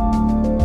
Música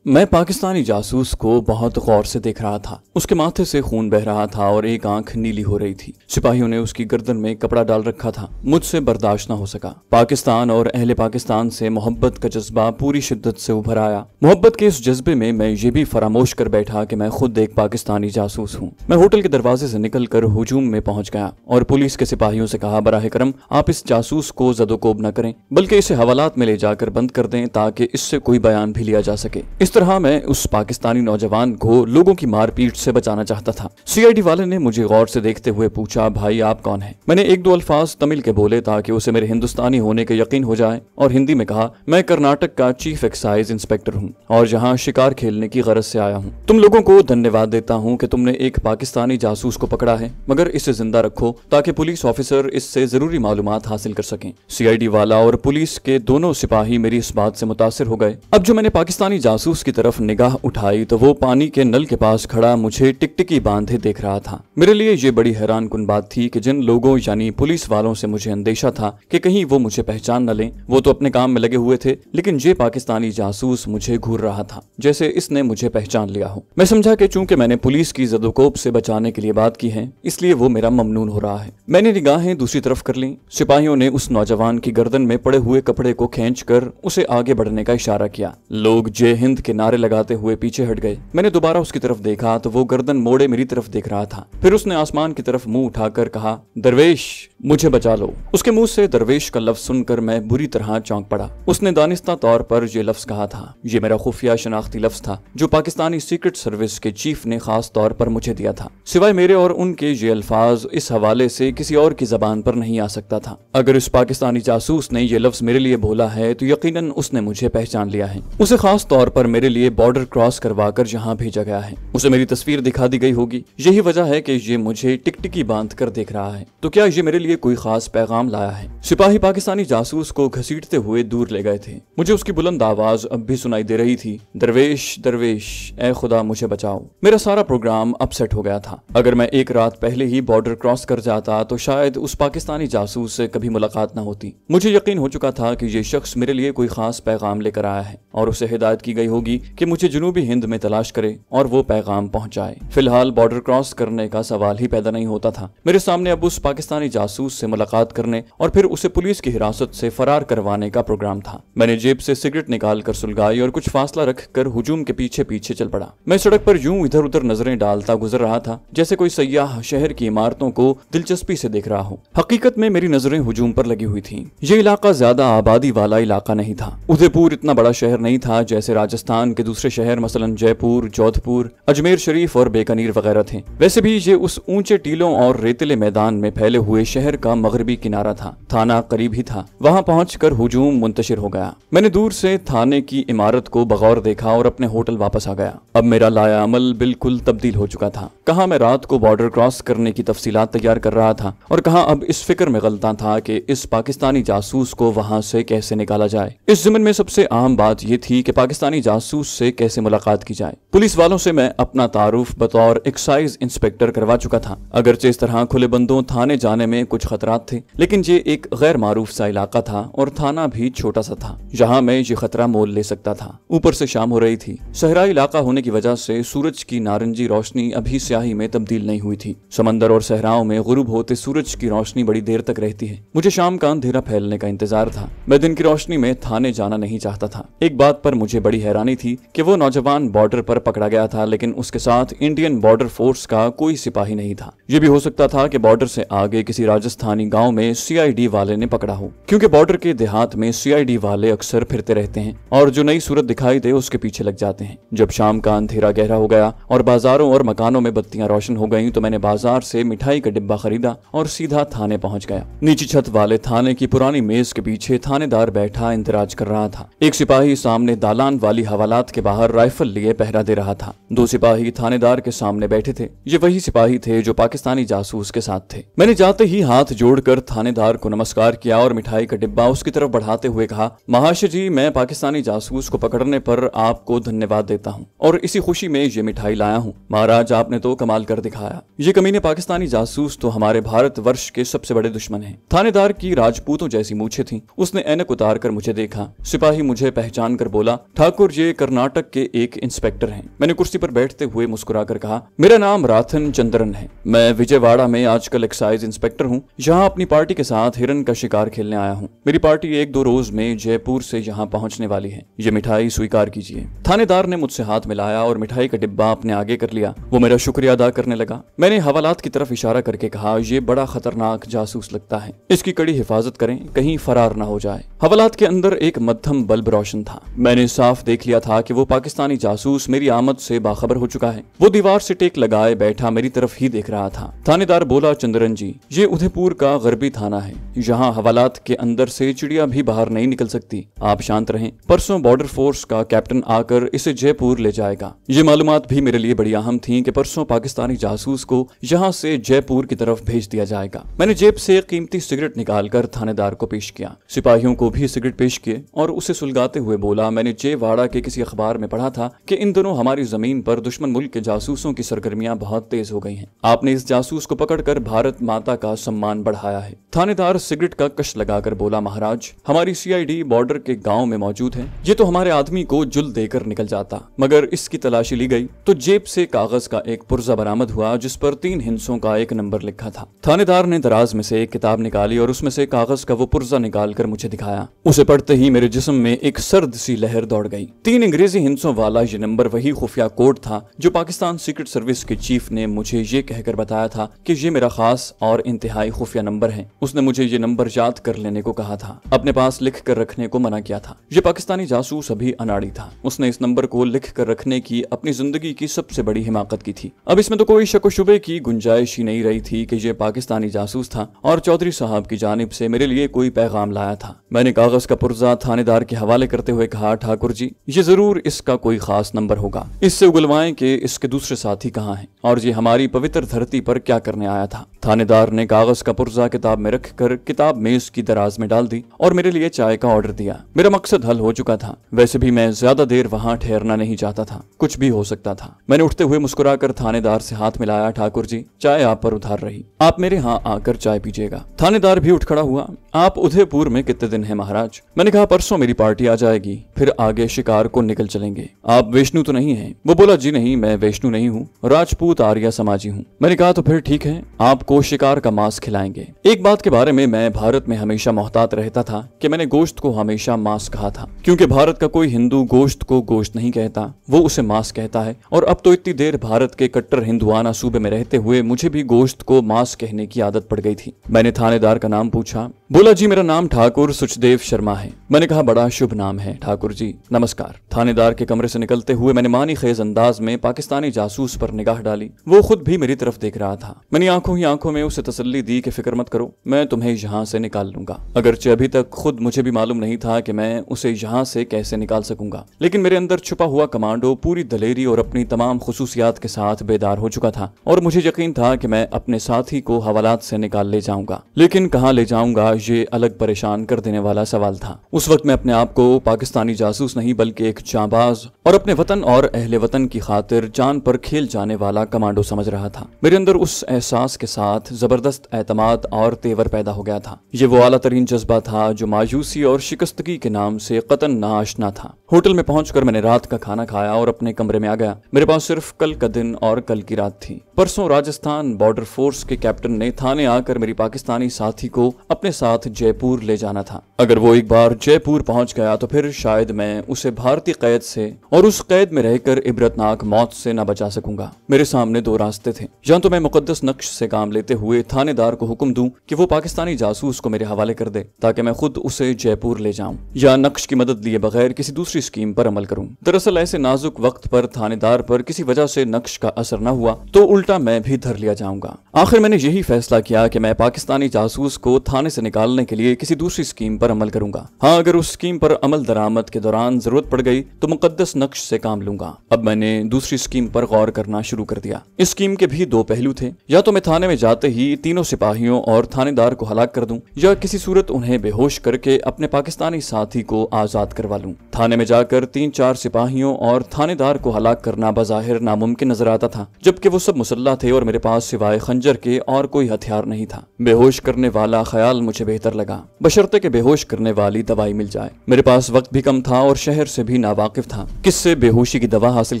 मैं पाकिस्तानी जासूस को बहुत गौर से देख रहा था उसके माथे से खून बह रहा था और एक आंख नीली हो रही थी सिपाहियों ने उसकी गर्दन में कपड़ा डाल रखा था मुझसे बर्दाश्त न हो सका पाकिस्तान और अहले पाकिस्तान से मोहब्बत का जज्बा पूरी शिद्दत से उभर आया मोहब्बत के इस जज्बे में मैं ये भी फरामोश कर बैठा की मैं खुद एक पाकिस्तानी जासूस हूँ मैं होटल के दरवाजे से निकल कर हजूम में पहुँच गया और पुलिस के सिपाहियों से कहा बराह करम आप इस जासूस को जदोकोब न करें बल्कि इसे हवालात में ले जाकर बंद कर दें ताकि इससे कोई बयान भी लिया जा सके इस तरह मैं उस पाकिस्तानी नौजवान को लोगों की मारपीट से बचाना चाहता था सीआईडी वाले ने मुझे गौर से देखते हुए पूछा भाई आप कौन है मैंने एक दो अल्फाज तमिल के बोले ताकि उसे मेरे हिंदुस्तानी होने के यकीन हो जाए और हिंदी में कहा मैं कर्नाटक का चीफ एक्साइज इंस्पेक्टर हूँ और यहाँ शिकार खेलने की गरज से आया हूँ तुम लोगों को धन्यवाद देता हूँ की तुमने एक पाकिस्तानी जासूस को पकड़ा है मगर इसे जिंदा रखो ताकि पुलिस ऑफिसर इससे जरूरी मालूम हासिल कर सके सी वाला और पुलिस के दोनों सिपाही मेरी इस बात से मुतासर हो गए अब जो मैंने पाकिस्तानी जासूस उसकी तरफ निगाह उठाई तो वो पानी के नल के पास खड़ा मुझे टिकटिकी बांधे देख रहा था मेरे लिए ये बड़ी हैरान कुन बात थी कि जिन लोगों यानी पुलिस वालों से मुझे अंदेशा था कि कहीं वो मुझे पहचान न लें वो तो अपने काम में लगे हुए थे लेकिन ये पाकिस्तानी जासूस मुझे घूर रहा था जैसे इसने मुझे पहचान लिया हो मैं समझा कि चूंकि मैंने पुलिस की जदोकोप से बचाने के लिए बात की है इसलिए वो मेरा ममनून हो रहा है मैंने निगाहें दूसरी तरफ कर ली सिपाहियों ने उस नौजवान की गर्दन में पड़े हुए कपड़े को खींच कर उसे आगे बढ़ने का इशारा किया लोग जय हिंद के नारे लगाते हुए पीछे हट गए मैंने दोबारा उसकी तरफ देखा तो वो गर्दन मोड़े मेरी तरफ देख रहा था फिर उसने आसमान की तरफ मुंह उठाकर कहा दरवेश मुझे बचा लो उसके मुंह से दरवेश का लफ्ज सुनकर मैं बुरी तरह चौंक पड़ा उसने दानिस्ता तौर पर यह लफ्ज कहा था ये मेरा खुफिया शनाख्ती लफ्ज था जो पाकिस्तानी सीक्रेट सर्विस के चीफ ने खास तौर पर मुझे दिया था सिवाय मेरे और उनके ये अल्फाज इस हवाले से किसी और की जबान पर नहीं आ सकता था अगर इस पाकिस्तानी जासूस ने यह लफ्ज मेरे लिए बोला है तो यकीन उसने मुझे पहचान लिया है उसे खास तौर पर मेरे लिए बॉर्डर क्रॉस करवा कर यहाँ भेजा गया है उसे मेरी तस्वीर दिखा दी गई होगी यही वजह है की ये मुझे टिकटिकी बांध कर देख रहा है तो क्या ये मेरे लिए लिए कोई खास पैगाम लाया है सिपाही पाकिस्तानी जासूस को घसीटते हुए दूर ले गए थे मुझे उसकी बुलंद आवाज अब भी सुनाई दे रही थी दरवेश दरवेश ए खुदा मुझे बचाओ मेरा सारा प्रोग्राम अपसेट हो गया था अगर मैं एक रात पहले ही बॉर्डर क्रॉस कर जाता तो शायद उस पाकिस्तानी जासूस से कभी मुलाकात न होती मुझे यकीन हो चुका था कि ये शख्स मेरे लिए कोई खास पैगाम लेकर आया है और उसे हिदायत की गई होगी कि मुझे जुनूबी हिंद में तलाश करे और वो पैगाम पहुंचाए फिलहाल बॉर्डर क्रॉस करने का सवाल ही पैदा नहीं होता था मेरे सामने अब उस पाकिस्तानी जासूस जासूस से मुलाकात करने और फिर उसे पुलिस की हिरासत से फरार करवाने का प्रोग्राम था मैंने जेब से सिगरेट निकाल कर सुलगाई और कुछ फासला रख कर हुजूम के पीछे पीछे चल पड़ा मैं सड़क पर यूं इधर उधर नजरें डालता गुजर रहा था जैसे कोई सयाह शहर की इमारतों को दिलचस्पी से देख रहा हो हकीकत में मेरी नजरें हुजूम पर लगी हुई थी ये इलाका ज्यादा आबादी वाला इलाका नहीं था उदयपुर इतना बड़ा शहर नहीं था जैसे राजस्थान के दूसरे शहर मसलन जयपुर जोधपुर अजमेर शरीफ और बेकानीर वगैरह थे वैसे भी ये उस ऊंचे टीलों और रेतले मैदान में फैले हुए शहर शहर का मगरबी किनारा था थाना करीब ही था वहाँ पहुँच कर हजूम मुंतशिर हो गया मैंने दूर से थाने की इमारत को बगौर देखा और अपने होटल वापस आ गया अब मेरा लाया अमल बिल्कुल तब्दील हो चुका था कहा मैं रात को बॉर्डर क्रॉस करने की तफसी तैयार कर रहा था और कहा अब इस फिक्र में गलता था कि इस पाकिस्तानी जासूस को वहाँ से कैसे निकाला जाए इस जुम्मन में सबसे आम बात यह थी कि पाकिस्तानी जासूस से कैसे मुलाकात की जाए पुलिस वालों से मैं अपना तारुफ बतौर एक्साइज इंस्पेक्टर करवा चुका था अगरचे इस तरह खुले बंदों थाने जाने में कुछ कुछ खतरात थे लेकिन ये एक गैर मारूफ सा इलाका था और थाना भी छोटा सा था जहाँ मैं ये खतरा मोल ले सकता था ऊपर से शाम हो रही थी सहरा इलाका होने की वजह से सूरज की नारंगी रोशनी अभी स्याही में तब्दील नहीं हुई थी समंदर और सहराओं में गुरुब होते सूरज की रोशनी बड़ी देर तक रहती है मुझे शाम का अंधेरा फैलने का इंतजार था मैं दिन की रोशनी में थाने जाना नहीं चाहता था एक बात पर मुझे बड़ी हैरानी थी की वो नौजवान बॉर्डर पर पकड़ा गया था लेकिन उसके साथ इंडियन बॉर्डर फोर्स का कोई सिपाही नहीं था ये भी हो सकता था की बॉर्डर से आगे किसी राजस्थान राजस्थानी गांव में सीआईडी वाले ने पकड़ा हो क्योंकि बॉर्डर के देहात में सीआईडी वाले अक्सर फिरते रहते हैं और जो नई सूरत दिखाई दे उसके पीछे लग जाते हैं जब शाम का अंधेरा गहरा हो गया और बाजारों और मकानों में बत्तियां रोशन हो गयी तो मैंने बाजार से मिठाई का डिब्बा खरीदा और सीधा थाने पहुंच गया नीचे छत वाले थाने की पुरानी मेज के पीछे थानेदार बैठा इंतराज कर रहा था एक सिपाही सामने दालान वाली हवालात के बाहर राइफल लिए पहरा दे रहा था दो सिपाही थानेदार के सामने बैठे थे ये वही सिपाही थे जो पाकिस्तानी जासूस के साथ थे मैंने जाते ही हाथ जोड़कर थानेदार को नमस्कार किया और मिठाई का डिब्बा उसकी तरफ बढ़ाते हुए कहा महाशय जी मैं पाकिस्तानी जासूस को पकड़ने पर आपको धन्यवाद देता हूँ और इसी खुशी में ये मिठाई लाया हूँ महाराज आपने तो कमाल कर दिखाया ये कमीने पाकिस्तानी जासूस तो हमारे भारत वर्ष के सबसे बड़े दुश्मन है थानेदार की राजपूतों जैसी मूछे थी उसने एनक उतार कर मुझे देखा सिपाही मुझे पहचान कर बोला ठाकुर ये कर्नाटक के एक इंस्पेक्टर है मैंने कुर्सी पर बैठते हुए मुस्कुरा कहा मेरा नाम राथन चंद्रन है मैं विजयवाड़ा में आजकल एक्साइज इंस्पेक्टर हूँ हूँ यहाँ अपनी पार्टी के साथ हिरन का शिकार खेलने आया हूँ मेरी पार्टी एक दो रोज में जयपुर से यहाँ पहुँचने वाली है ये मिठाई स्वीकार कीजिए थानेदार ने मुझसे हाथ मिलाया और मिठाई का डिब्बा अपने आगे कर लिया वो मेरा शुक्रिया अदा करने लगा मैंने हवालात की तरफ इशारा करके कहा ये बड़ा खतरनाक जासूस लगता है इसकी कड़ी हिफाजत करें कहीं फरार न हो जाए हवालात के अंदर एक मध्यम बल्ब रोशन था मैंने साफ देख लिया था कि वो पाकिस्तानी जासूस मेरी आमद से बाखबर हो चुका है वो दीवार से टेक लगाए बैठा मेरी तरफ ही देख रहा था थानेदार बोला चंद्रन जी ये उधर सिद्धपुर का गरबी थाना है यहाँ हवालात के अंदर से चिड़िया भी बाहर नहीं निकल सकती आप शांत रहें परसों बॉर्डर फोर्स का कैप्टन आकर इसे जयपुर ले जाएगा ये मालूम भी मेरे लिए बड़ी अहम थी कि परसों पाकिस्तानी जासूस को यहाँ से जयपुर की तरफ भेज दिया जाएगा मैंने जेब से कीमती सिगरेट निकाल कर थानेदार को पेश किया सिपाहियों को भी सिगरेट पेश किए और उसे सुलगाते हुए बोला मैंने वाड़ा के किसी अखबार में पढ़ा था कि इन दोनों हमारी जमीन पर दुश्मन मुल्क के जासूसों की सरगर्मियां बहुत तेज हो गई हैं आपने इस जासूस को पकड़कर भारत माता का सम्मान सम्मान बढ़ाया है थानेदार सिगरेट का कश लगाकर बोला महाराज हमारी सीआईडी बॉर्डर के गांव में मौजूद है ये तो हमारे आदमी को जुल देकर निकल जाता मगर इसकी तलाशी ली गई तो जेब से कागज का एक पुर्जा बरामद हुआ जिस पर तीन हिंसों का एक नंबर लिखा था थानेदार ने दराज में से एक किताब निकाली और उसमें से कागज का वो पुर्जा निकाल कर मुझे दिखाया उसे पढ़ते ही मेरे जिस्म में एक सर्द सी लहर दौड़ गई तीन अंग्रेजी हिंसों वाला ये नंबर वही खुफिया कोड था जो पाकिस्तान सीक्रेट सर्विस के चीफ ने मुझे ये कहकर बताया था की ये मेरा खास और इंतहाई कई खुफिया नंबर हैं उसने मुझे ये नंबर याद कर लेने को कहा था अपने पास लिख कर रखने को मना किया था ये पाकिस्तानी जासूस अभी अनाड़ी था उसने इस नंबर को लिख कर रखने की अपनी जिंदगी की सबसे बड़ी हिमाकत की थी अब इसमें तो कोई शक शुबे की गुंजाइश ही नहीं रही थी की ये पाकिस्तानी जासूस था और चौधरी साहब की जानब ऐसी मेरे लिए कोई पैगाम लाया था मैंने कागज का पुर्जा थानेदार के हवाले करते हुए कहा ठाकुर जी ये जरूर इसका कोई खास नंबर होगा इससे उगलवाएं कि इसके दूसरे साथी कहाँ हैं और ये हमारी पवित्र धरती पर क्या करने आया था थानेदार ने कागज उसका पुर्जा किताब में रख कर किताब मेज की दराज में डाल दी और मेरे लिए चाय का ऑर्डर दिया मेरा मकसद हल हो चुका था वैसे भी मैं ज्यादा देर वहाँ ठहरना नहीं चाहता था कुछ भी हो सकता था मैंने उठते हुए मुस्कुराकर थानेदार से हाथ मिलाया ठाकुर जी चाय आप पर उधार रही आप मेरे यहाँ आकर चाय पीजिएगा थानेदार भी उठ खड़ा हुआ आप उदयपुर में कितने दिन है महाराज मैंने कहा परसों मेरी पार्टी आ जाएगी फिर आगे शिकार को निकल चलेंगे आप वैष्णु तो नहीं है वो बोला जी नहीं मैं वैष्णु नहीं हूँ राजपूत आर्या समाजी हूँ मैंने कहा तो फिर ठीक है आपको शिकार का मास्क खिलाएंगे एक बात के बारे में मैं भारत में हमेशा मोहतात रहता था कि मैंने गोश्त को हमेशा मांस कहा था क्योंकि भारत का कोई हिंदू गोश्त को गोश्त नहीं कहता वो उसे मांस कहता है और अब तो इतनी देर भारत के कट्टर हिंदुआना सूबे में रहते हुए मुझे भी गोश्त को मांस कहने की आदत पड़ गई थी मैंने थानेदार का नाम पूछा बोला जी मेरा नाम ठाकुर सुचदेव शर्मा है मैंने कहा बड़ा शुभ नाम है ठाकुर जी नमस्कार थानेदार के कमरे से निकलते हुए मैंने मानी खेज अंदाज में पाकिस्तानी जासूस पर निगाह डाली वो खुद भी मेरी तरफ देख रहा था मैंने आंखों ही आंखों में उसे तसल्ली दी जिंदगी की फिक्र मत करो मैं तुम्हें यहाँ से निकाल लूंगा अगरचे अभी तक खुद मुझे भी मालूम नहीं था कि मैं उसे यहाँ से कैसे निकाल सकूंगा लेकिन मेरे अंदर छुपा हुआ कमांडो पूरी दलेरी और अपनी तमाम खसूसियात के साथ बेदार हो चुका था और मुझे यकीन था कि मैं अपने साथी को हवालात से निकाल ले जाऊंगा लेकिन कहाँ ले जाऊंगा ये अलग परेशान कर देने वाला सवाल था उस वक्त मैं अपने आप को पाकिस्तानी जासूस नहीं बल्कि एक चाबाज और अपने वतन और अहले वतन की खातिर जान पर खेल जाने वाला कमांडो समझ रहा था मेरे अंदर उस एहसास के साथ जबरदस्त एतमाद और तेवर पैदा हो गया था ये वो अला तरीन जज्बा था जो मायूसी और शिकस्तगी के नाम से कतन नाशना था होटल में पहुंचकर मैंने रात का खाना खाया और अपने कमरे में आ गया मेरे पास सिर्फ कल का दिन और कल की रात थी परसों राजस्थान बॉर्डर फोर्स के कैप्टन ने थाने आकर मेरी पाकिस्तानी साथी को अपने साथ जयपुर ले जाना था अगर वो एक बार जयपुर पहुंच गया तो फिर शायद मैं उसे भारतीय कैद से और उस कैद में रहकर इबरतनाक मौत से न बचा सकूंगा मेरे सामने दो रास्ते थे जहाँ तो मैं मुकदस नक्श से काम लेते हुए थानेदार सरकार को हुक्म दूं कि वो पाकिस्तानी जासूस को मेरे हवाले कर दे ताकि मैं खुद उसे जयपुर ले जाऊं या नक्श की मदद लिए बगैर किसी दूसरी स्कीम पर अमल करूं दरअसल ऐसे नाजुक वक्त पर थानेदार पर किसी वजह से नक्श का असर न हुआ तो उल्टा मैं भी धर लिया जाऊंगा आखिर मैंने यही फैसला किया कि मैं पाकिस्तानी जासूस को थाने से निकालने के लिए किसी दूसरी स्कीम पर अमल करूंगा हाँ अगर उस स्कीम पर अमल दरामद के दौरान जरूरत पड़ गई तो मुकदस नक्श से काम लूंगा अब मैंने दूसरी स्कीम पर गौर करना शुरू कर दिया इस स्कीम के भी दो पहलू थे या तो मैं थाने में जाते ही तीनों से सिपाहियों और थानेदार को हलाक कर दूं या किसी सूरत उन्हें बेहोश करके अपने पाकिस्तानी साथी को आजाद करवा लूं थाने में जाकर तीन चार सिपाहियों और थानेदार को हलाक करना बाहिर नामुमकिन नजर आता था जबकि वो सब मुसल्ला थे और मेरे पास सिवाय खंजर के और कोई हथियार नहीं था बेहोश करने वाला ख्याल मुझे बेहतर लगा बशर्ते के बेहोश करने वाली दवाई मिल जाए मेरे पास वक्त भी कम था और शहर से भी नावाकिफ था किससे बेहोशी की दवा हासिल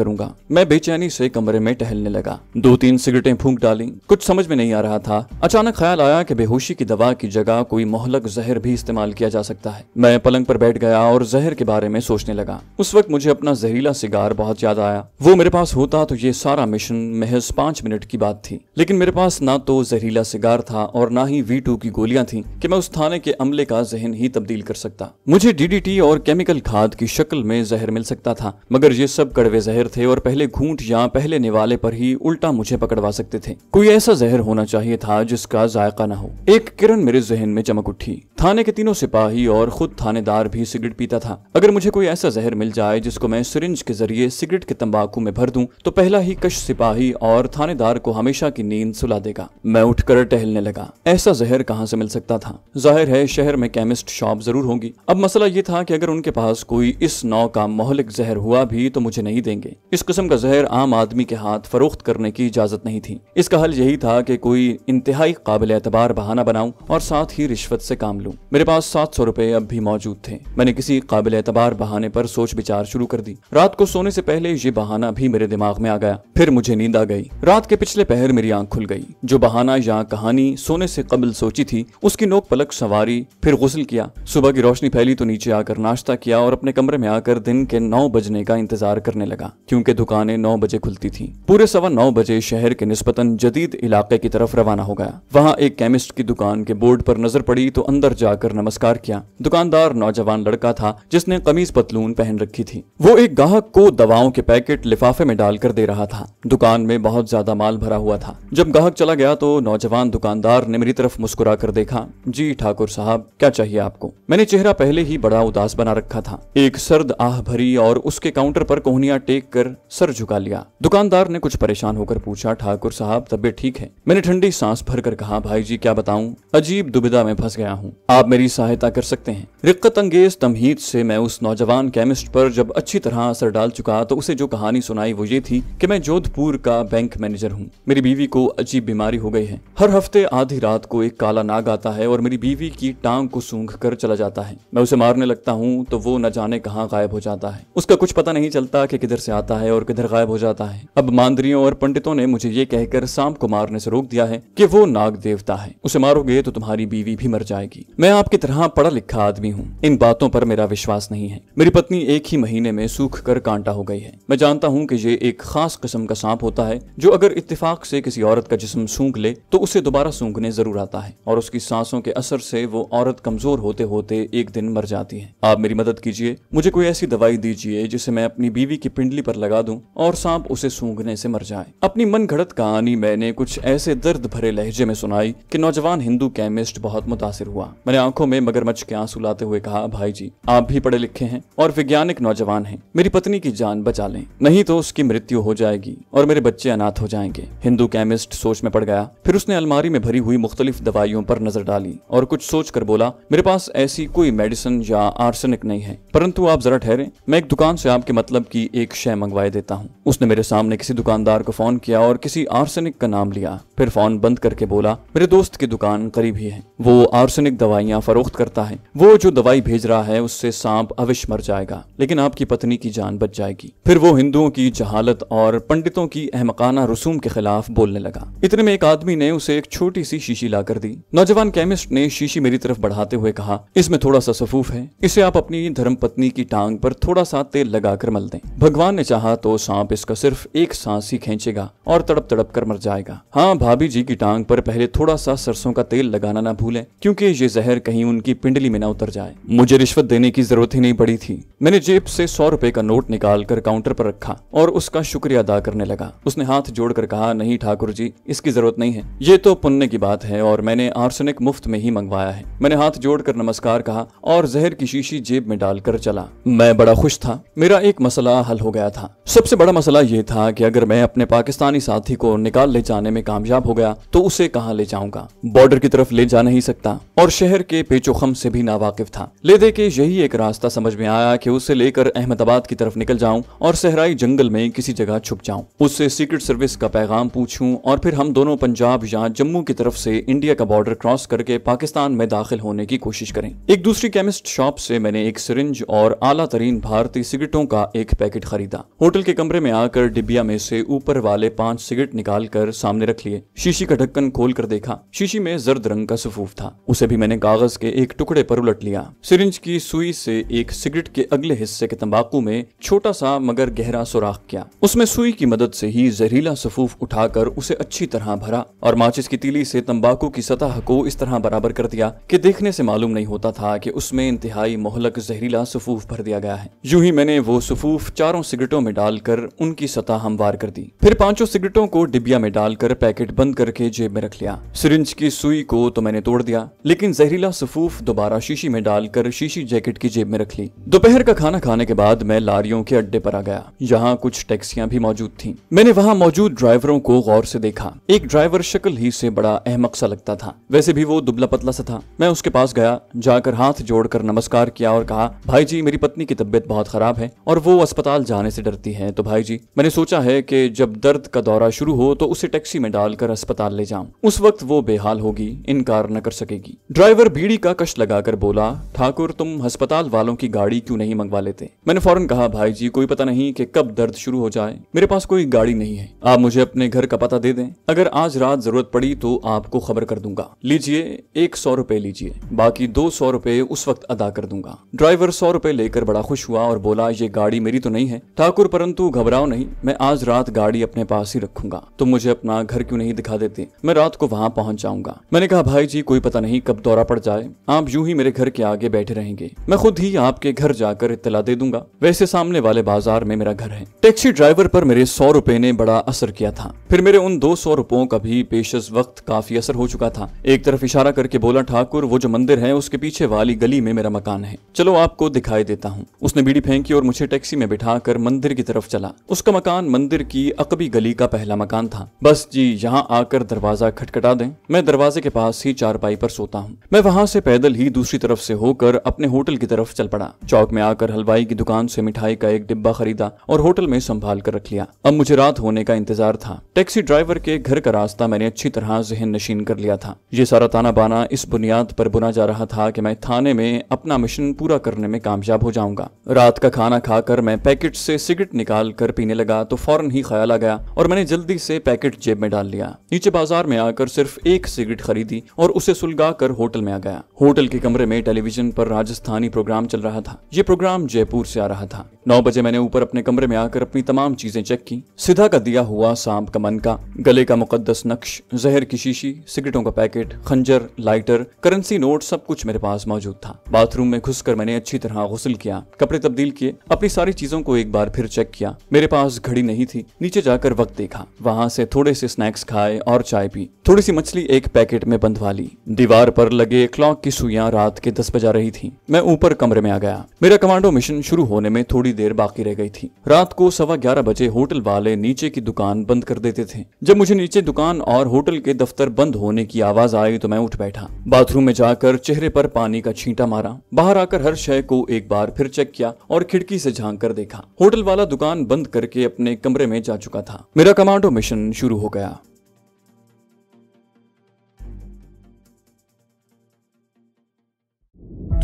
करूंगा मैं बेचैनी से कमरे में टहलने लगा दो तीन सिगरेटें फूंक डाली कुछ समझ में नहीं आ रहा था अचानक अचानक ख्याल आया कि बेहोशी की दवा की जगह कोई मोहलक जहर भी इस्तेमाल किया जा सकता है मैं पलंग पर बैठ गया और जहर के बारे में सोचने लगा उस वक्त मुझे अपना जहरीला सिगार बहुत याद आया वो मेरे पास होता तो ये सारा मिशन महज पांच मिनट की बात थी लेकिन मेरे पास ना तो जहरीला सिगार था और ना ही वी की गोलियां थी कि मैं उस थाने के अमले का जहन ही तब्दील कर सकता मुझे डी और केमिकल खाद की शक्ल में जहर मिल सकता था मगर ये सब कड़वे जहर थे और पहले घूंट या पहले निवाले पर ही उल्टा मुझे पकड़वा सकते थे कोई ऐसा जहर होना चाहिए था जिसका का जायका ना हो एक किरण मेरे जहन में चमक उठी थाने के तीनों सिपाही और खुद थानेदार भी सिगरेट पीता था अगर मुझे कोई ऐसा जहर मिल जाए जिसको मैं सिरिंज के जरिए सिगरेट के तंबाकू में भर दूं तो पहला ही कश सिपाही और थानेदार को हमेशा की नींद सुला देगा मैं उठकर टहलने लगा ऐसा जहर कहाँ से मिल सकता था जाहिर है शहर में केमिस्ट शॉप जरूर होगी अब मसला ये था की अगर उनके पास कोई इस नौ का मोहलिक जहर हुआ भी तो मुझे नहीं देंगे इस किस्म का जहर आम आदमी के हाथ फरोख्त करने की इजाजत नहीं थी इसका हल यही था की कोई इंतहाई काबिल एतबार बहाना बनाऊ और साथ ही रिश्वत से काम लूं। मेरे पास सात सौ रुपए अब भी मौजूद थे मैंने किसी काबिल एतबार बहाने पर सोच विचार शुरू कर दी रात को सोने से पहले ये बहाना भी मेरे दिमाग में आ गया फिर मुझे नींद आ गई रात के पिछले पहर मेरी आंख खुल गई जो बहाना या कहानी सोने से कबल सोची थी उसकी नोक पलक सवारी फिर गुसल किया सुबह की रोशनी फैली तो नीचे आकर नाश्ता किया और अपने कमरे में आकर दिन के नौ बजने का इंतजार करने लगा क्योंकि दुकानें नौ बजे खुलती थी पूरे सवा नौ बजे शहर के निस्बतन जदीद इलाके की तरफ रवाना हो गया वहाँ एक केमिस्ट की दुकान के बोर्ड पर नजर पड़ी तो अंदर जाकर नमस्कार किया दुकानदार नौजवान लड़का था जिसने कमीज पतलून पहन रखी थी वो एक गाहक को दवाओं के पैकेट लिफाफे में डालकर दे रहा था दुकान में बहुत ज्यादा माल भरा हुआ था जब गाहक चला गया तो नौजवान दुकानदार ने मेरी तरफ मुस्कुरा कर देखा जी ठाकुर साहब क्या चाहिए आपको मैंने चेहरा पहले ही बड़ा उदास बना रखा था एक सर्द आह भरी और उसके काउंटर पर कोहनिया टेक कर सर झुका लिया दुकानदार ने कुछ परेशान होकर पूछा ठाकुर साहब तबियत ठीक है मैंने ठंडी सांस कर कहा भाई जी क्या बताऊं अजीब दुविधा में फंस गया हूँ आप मेरी सहायता कर सकते हैं रिक्कत अंगेज तमहीद से मैं उस नौजवान केमिस्ट पर जब अच्छी तरह असर डाल चुका तो उसे जो कहानी सुनाई वो ये थी कि मैं जोधपुर का बैंक मैनेजर हूँ मेरी बीवी को अजीब बीमारी हो गई है हर हफ्ते आधी रात को एक काला नाग आता है और मेरी बीवी की टांग को सूंघ कर चला जाता है मैं उसे मारने लगता हूँ तो वो न जाने कहाँ गायब हो जाता है उसका कुछ पता नहीं चलता की किधर से आता है और किधर गायब हो जाता है अब मांदरियों और पंडितों ने मुझे ये कहकर सांप को मारने से रोक दिया है की वो नाग देवता है उसे मारोगे तो तुम्हारी बीवी भी मर जाएगी मैं आपकी तरह पढ़ा लिखा आदमी हूँ इन बातों पर मेरा विश्वास नहीं है मेरी पत्नी एक ही महीने में सूख कर कांटा हो गई है मैं जानता हूँ कि ये एक खास किस्म का सांप होता है जो अगर इत्तेफाक से किसी औरत का जिसम सूंघ ले तो उसे दोबारा सूंघने जरूर आता है और उसकी सांसों के असर से वो औरत कमजोर होते होते एक दिन मर जाती है आप मेरी मदद कीजिए मुझे कोई ऐसी दवाई दीजिए जिसे मैं अपनी बीवी की पिंडली पर लगा दूँ और सांप उसे सूंघने से मर जाए अपनी मन घड़त कहानी मैंने कुछ ऐसे दर्द भरे लहजे में सुनाई की नौजवान हिंदू केमिस्ट बहुत मुतासर हुआ मैंने आंखों में मगरमच्छ के आंसू लाते हुए कहा भाई जी आप भी पढ़े लिखे हैं और वैज्ञानिक नौजवान हैं मेरी पत्नी की जान बचा लें नहीं तो उसकी मृत्यु हो जाएगी और मेरे बच्चे अनाथ हो जाएंगे हिंदू केमिस्ट सोच में पड़ गया फिर उसने अलमारी में भरी हुई मुख्तलिफ दवाइयों पर नजर डाली और कुछ सोच कर बोला मेरे पास ऐसी कोई मेडिसिन या आर्सेनिक नहीं है परंतु आप जरा ठहरे मैं एक दुकान से आपके मतलब की एक शय मंगवाए देता हूँ उसने मेरे सामने किसी दुकानदार को फोन किया और किसी आर्सेनिक का नाम लिया फिर फोन बंद करके बोला मेरे दोस्त की दुकान करीब ही है वो आर्सेनिक दवा दवाइयाँ फरोख्त करता है वो जो दवाई भेज रहा है उससे सांप अविश मर जाएगा लेकिन आपकी पत्नी की जान बच जाएगी फिर वो हिंदुओं की जहालत और पंडितों की अहमकाना रसूम के खिलाफ बोलने लगा इतने में एक आदमी ने उसे एक छोटी सी शीशी ला दी नौजवान केमिस्ट ने शीशी मेरी तरफ बढ़ाते हुए कहा इसमें थोड़ा सा सफूफ है इसे आप अपनी धर्म पत्नी की टांग पर थोड़ा सा तेल लगाकर मल दें भगवान ने चाहा तो सांप इसका सिर्फ एक सांस ही खींचेगा और तड़प तड़प कर मर जाएगा हाँ भाभी जी की टांग पर पहले थोड़ा सा सरसों का तेल लगाना ना भूलें क्योंकि ये जहर जहर कहीं उनकी पिंडली में न उतर जाए मुझे रिश्वत देने की जरूरत ही नहीं पड़ी थी मैंने जेब से सौ रुपए का नोट निकाल कर काउंटर पर रखा और उसका शुक्रिया अदा करने लगा उसने हाथ जोड़कर कहा नहीं ठाकुर जी इसकी जरूरत नहीं है ये तो पुण्य की बात है और मैंने आर्सेनिक मुफ्त में ही मंगवाया है मैंने हाथ जोड़कर नमस्कार कहा और जहर की शीशी जेब में डालकर चला मैं बड़ा खुश था मेरा एक मसला हल हो गया था सबसे बड़ा मसला ये था कि अगर मैं अपने पाकिस्तानी साथी को निकाल ले जाने में कामयाब हो गया तो उसे कहाँ ले जाऊंगा बॉर्डर की तरफ ले जा नहीं सकता और शहर शहर के पेचोखम से भी नावाकिफ था लेदे के यही एक रास्ता समझ में आया कि उसे लेकर अहमदाबाद की तरफ निकल जाऊं और सहराई जंगल में किसी जगह छुप जाऊं उससे सीक्रेट सर्विस का पैगाम पूछूं और फिर हम दोनों पंजाब या जम्मू की तरफ से इंडिया का बॉर्डर क्रॉस करके पाकिस्तान में दाखिल होने की कोशिश करें एक दूसरी केमिस्ट शॉप से मैंने एक सिरिंज और आला तरीन भारतीय सिगरेटों का एक पैकेट खरीदा होटल के कमरे में आकर डिबिया में से ऊपर वाले पांच सिगरेट निकाल कर सामने रख लिए शीशी का ढक्कन खोल कर देखा शीशी में जर्द रंग का सफूफ था उसे भी मैंने अपने कागज के एक टुकड़े पर उलट लिया सिरिंज की सुई से एक सिगरेट के अगले हिस्से के तंबाकू में छोटा सा मगर गहरा सुराख किया उसमें सुई की मदद से ही जहरीला सफूफ उठाकर उसे अच्छी तरह भरा और माचिस की तीली से तंबाकू की सतह को इस तरह बराबर कर दिया कि देखने से मालूम नहीं होता था कि उसमें इंतहाई मोहलक जहरीला सफूफ भर दिया गया है यूं ही मैंने वो सफूफ चारों सिगरेटों में डालकर उनकी सतह हमवार कर दी फिर पांचों सिगरेटों को डिबिया में डालकर पैकेट बंद करके जेब में रख लिया सिरिंज की सुई को तो मैंने तोड़ दिया लेकिन जहरीला सफूफ दोबारा शीशी में डालकर शीशी जैकेट की जेब में रख ली दोपहर का खाना खाने के बाद मैं लारियों के अड्डे पर आ गया यहाँ कुछ टैक्सियां भी मौजूद थी मैंने वहाँ मौजूद ड्राइवरों को गौर से देखा एक ड्राइवर शक्ल ही से बड़ा अहमक सा लगता था वैसे भी वो दुबला पतला सा था मैं उसके पास गया जाकर हाथ जोड़कर नमस्कार किया और कहा भाई जी मेरी पत्नी की तबीयत बहुत खराब है और वो अस्पताल जाने से डरती है तो भाई जी मैंने सोचा है कि जब दर्द का दौरा शुरू हो तो उसे टैक्सी में डालकर अस्पताल ले जाऊं उस वक्त वो बेहाल होगी इनकार न कर सकेगी ड्राइवर ड्राइवर भीड़ी का कष्ट लगाकर बोला ठाकुर तुम अस्पताल वालों की गाड़ी क्यों नहीं मंगवा लेते मैंने फौरन कहा भाई जी कोई पता नहीं कि कब दर्द शुरू हो जाए मेरे पास कोई गाड़ी नहीं है आप मुझे अपने घर का पता दे दें अगर आज रात जरूरत पड़ी तो आपको खबर कर दूंगा लीजिए एक सौ रूपए लीजिए बाकी दो सौ रूपए उस वक्त अदा कर दूंगा ड्राइवर सौ रूपए लेकर बड़ा खुश हुआ और बोला ये गाड़ी मेरी तो नहीं है ठाकुर परंतु घबराओ नहीं मैं आज रात गाड़ी अपने पास ही रखूंगा तुम मुझे अपना घर क्यों नहीं दिखा देते मैं रात को वहां पहुंच जाऊंगा मैंने कहा भाई जी कोई पता नहीं कब दौरा पड़ जाए आप यूं ही मेरे घर के आगे बैठे रहेंगे मैं खुद ही आपके घर जाकर इतला दे दूंगा वैसे सामने वाले बाजार में मेरा घर है टैक्सी ड्राइवर पर मेरे सौ रुपए ने बड़ा असर किया था फिर मेरे उन दो सौ रुपयों का भी पेशस वक्त काफी असर हो चुका था एक तरफ इशारा करके बोला ठाकुर वो जो मंदिर है उसके पीछे वाली गली में मेरा मकान है चलो आपको दिखाई देता हूँ उसने बीड़ी फेंकी और मुझे टैक्सी में बिठा कर मंदिर की तरफ चला उसका मकान मंदिर की अकबी गली का पहला मकान था बस जी यहाँ आकर दरवाजा खटखटा दें मैं दरवाजे के पास ही चारपाई पर सोता हूँ मैं वहां से पैदल ही दूसरी तरफ से होकर अपने होटल की तरफ चल पड़ा चौक में आकर हलवाई की दुकान से मिठाई का एक डिब्बा खरीदा और होटल में संभाल कर रख लिया अब मुझे रात होने का इंतजार था टैक्सी ड्राइवर के घर का रास्ता मैंने अच्छी तरह जहन नशीन कर लिया था ये सारा ताना बाना इस बुनियाद पर बुना जा रहा था कि मैं थाने में अपना मिशन पूरा करने में कामयाब हो जाऊंगा रात का खाना खाकर मैं पैकेट से सिगरेट निकाल कर पीने लगा तो फौरन ही ख्याल आ गया और मैंने जल्दी से पैकेट जेब में डाल लिया नीचे बाजार में आकर सिर्फ एक सिगरेट खरीदी और उसे सुलगा कर होटल में आ गया होटल के कमरे में टेलीविजन पर राजस्थानी प्रोग्राम चल रहा था ये प्रोग्राम जयपुर से आ रहा था नौ बजे मैंने ऊपर अपने कमरे में आकर अपनी तमाम चीजें चेक की सीधा का दिया हुआ सांप का मनका गले का मुकदस नक्श जहर की शीशी सिगरेटों का पैकेट खंजर लाइटर करेंसी नोट सब कुछ मेरे पास मौजूद था बाथरूम में घुसकर मैंने अच्छी तरह गुसल किया कपड़े तब्दील किए अपनी सारी चीजों को एक बार फिर चेक किया मेरे पास घड़ी नहीं थी नीचे जाकर वक्त देखा वहाँ से थोड़े से स्नैक्स खाए और चाय पी थोड़ी सी मछली एक पैकेट में बंधवा ली दीवार पर लगे आगे क्लॉक की सुइयां रात के दस बजा रही थी मैं ऊपर कमरे में आ गया मेरा कमांडो मिशन शुरू होने में थोड़ी देर बाकी रह गई थी रात को सवा ग्यारह बजे होटल वाले नीचे की दुकान बंद कर देते थे जब मुझे नीचे दुकान और होटल के दफ्तर बंद होने की आवाज आई तो मैं उठ बैठा बाथरूम में जाकर चेहरे पर पानी का छींटा मारा बाहर आकर हर शय को एक बार फिर चेक किया और खिड़की से झांक कर देखा होटल वाला दुकान बंद करके अपने कमरे में जा चुका था मेरा कमांडो मिशन शुरू हो गया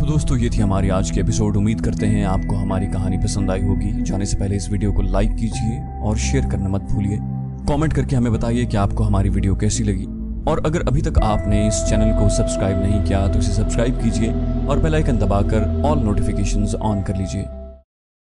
तो दोस्तों ये थी हमारी आज के एपिसोड उम्मीद करते हैं आपको हमारी कहानी पसंद आई होगी जाने से पहले इस वीडियो को लाइक कीजिए और शेयर करना मत भूलिए कमेंट करके हमें बताइए कि आपको हमारी वीडियो कैसी लगी और अगर अभी तक आपने इस चैनल को सब्सक्राइब नहीं किया तो इसे सब्सक्राइब कीजिए और बेलाइकन दबाकर ऑल नोटिफिकेशन ऑन कर लीजिए